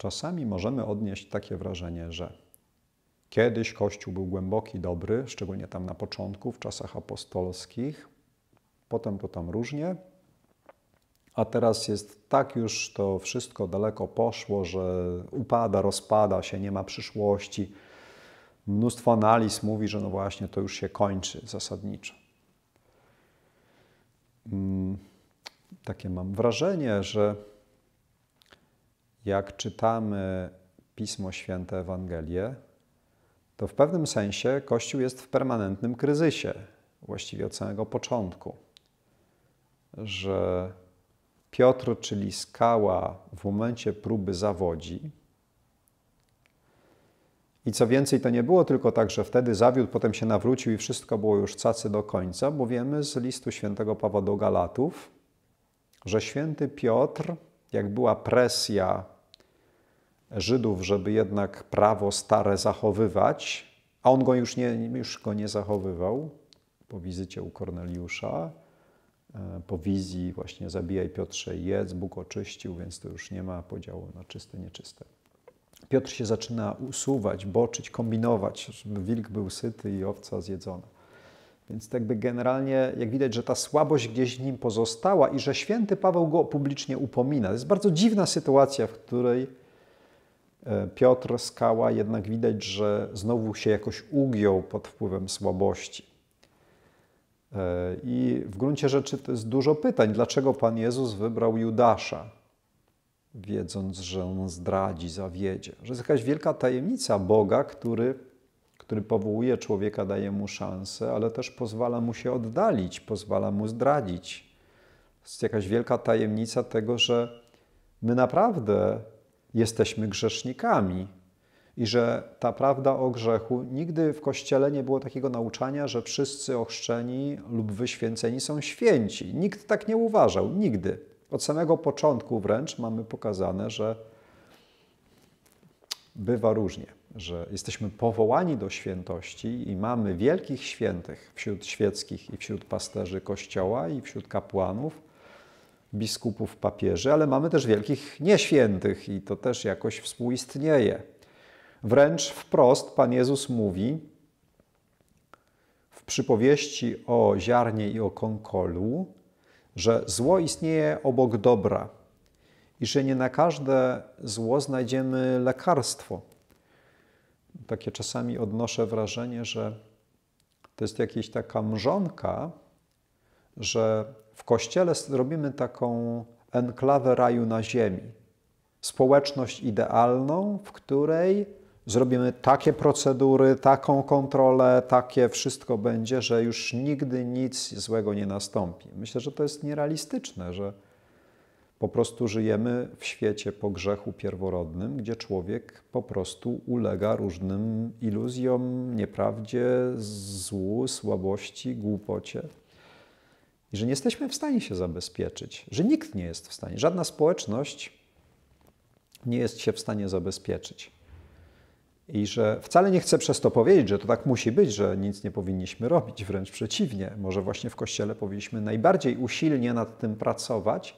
Czasami możemy odnieść takie wrażenie, że kiedyś Kościół był głęboki, dobry, szczególnie tam na początku, w czasach apostolskich, potem to tam różnie, a teraz jest tak już to wszystko daleko poszło, że upada, rozpada się, nie ma przyszłości. Mnóstwo analiz mówi, że no właśnie to już się kończy zasadniczo. Mm, takie mam wrażenie, że jak czytamy Pismo Święte, Ewangelię, to w pewnym sensie Kościół jest w permanentnym kryzysie, właściwie od samego początku, że Piotr, czyli skała, w momencie próby zawodzi. I co więcej, to nie było tylko tak, że wtedy zawiódł, potem się nawrócił i wszystko było już cacy do końca, bo wiemy z listu świętego Pawła do Galatów, że święty Piotr, jak była presja Żydów, żeby jednak prawo stare zachowywać, a on go już nie, już go nie zachowywał po wizycie u Korneliusza, e, po wizji właśnie zabijaj Piotrze jedz, Bóg oczyścił, więc to już nie ma podziału na czyste, nieczyste. Piotr się zaczyna usuwać, boczyć, kombinować, żeby wilk był syty i owca zjedzona. Więc tak by generalnie, jak widać, że ta słabość gdzieś w nim pozostała i że święty Paweł go publicznie upomina. To jest bardzo dziwna sytuacja, w której E, Piotr Skała jednak widać, że znowu się jakoś ugiął pod wpływem słabości. E, I w gruncie rzeczy to jest dużo pytań, dlaczego Pan Jezus wybrał Judasza, wiedząc, że on zdradzi, zawiedzie. Że jest jakaś wielka tajemnica Boga, który, który powołuje człowieka, daje mu szansę, ale też pozwala mu się oddalić, pozwala mu zdradzić. To jest jakaś wielka tajemnica tego, że my naprawdę jesteśmy grzesznikami i że ta prawda o grzechu nigdy w kościele nie było takiego nauczania, że wszyscy ochrzczeni lub wyświęceni są święci. Nikt tak nie uważał, nigdy. Od samego początku wręcz mamy pokazane, że bywa różnie, że jesteśmy powołani do świętości i mamy wielkich świętych wśród świeckich i wśród pasterzy kościoła i wśród kapłanów biskupów, papieży, ale mamy też wielkich nieświętych i to też jakoś współistnieje. Wręcz wprost Pan Jezus mówi w przypowieści o ziarnie i o konkolu, że zło istnieje obok dobra i że nie na każde zło znajdziemy lekarstwo. Takie czasami odnoszę wrażenie, że to jest jakaś taka mrzonka, że w kościele zrobimy taką enklawę raju na ziemi. Społeczność idealną, w której zrobimy takie procedury, taką kontrolę, takie wszystko będzie, że już nigdy nic złego nie nastąpi. Myślę, że to jest nierealistyczne, że po prostu żyjemy w świecie po grzechu pierworodnym, gdzie człowiek po prostu ulega różnym iluzjom, nieprawdzie, złu, słabości, głupocie i że nie jesteśmy w stanie się zabezpieczyć, że nikt nie jest w stanie, żadna społeczność nie jest się w stanie zabezpieczyć. I że wcale nie chcę przez to powiedzieć, że to tak musi być, że nic nie powinniśmy robić, wręcz przeciwnie. Może właśnie w kościele powinniśmy najbardziej usilnie nad tym pracować,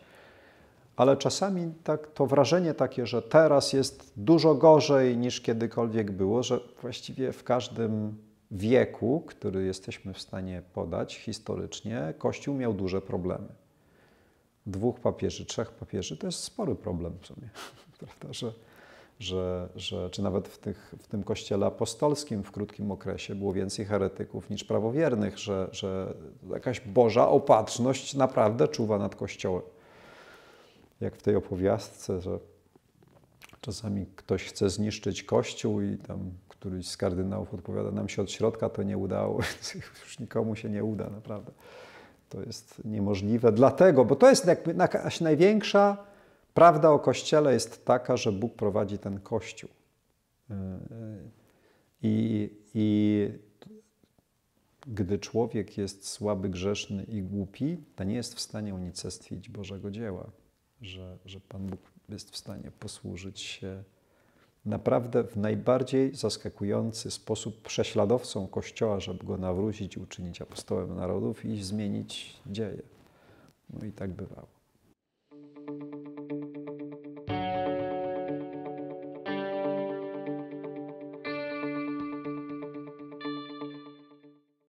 ale czasami tak, to wrażenie takie, że teraz jest dużo gorzej niż kiedykolwiek było, że właściwie w każdym wieku, który jesteśmy w stanie podać historycznie, Kościół miał duże problemy. Dwóch papieży, trzech papieży to jest spory problem w sumie, prawda? Że, że, że, czy nawet w, tych, w tym kościele apostolskim w krótkim okresie było więcej heretyków niż prawowiernych, że, że jakaś Boża opatrzność naprawdę czuwa nad Kościołem. Jak w tej opowiastce, że czasami ktoś chce zniszczyć Kościół i tam któryś z kardynałów odpowiada, nam się od środka to nie udało, już nikomu się nie uda, naprawdę. To jest niemożliwe. Dlatego, bo to jest jakby jakaś największa prawda o Kościele jest taka, że Bóg prowadzi ten Kościół. E, e, I, i gdy człowiek jest słaby, grzeszny i głupi, to nie jest w stanie unicestwić Bożego dzieła, że, że Pan Bóg jest w stanie posłużyć się naprawdę w najbardziej zaskakujący sposób prześladowcą Kościoła, żeby go nawrócić uczynić apostołem narodów i zmienić dzieje. No i tak bywało.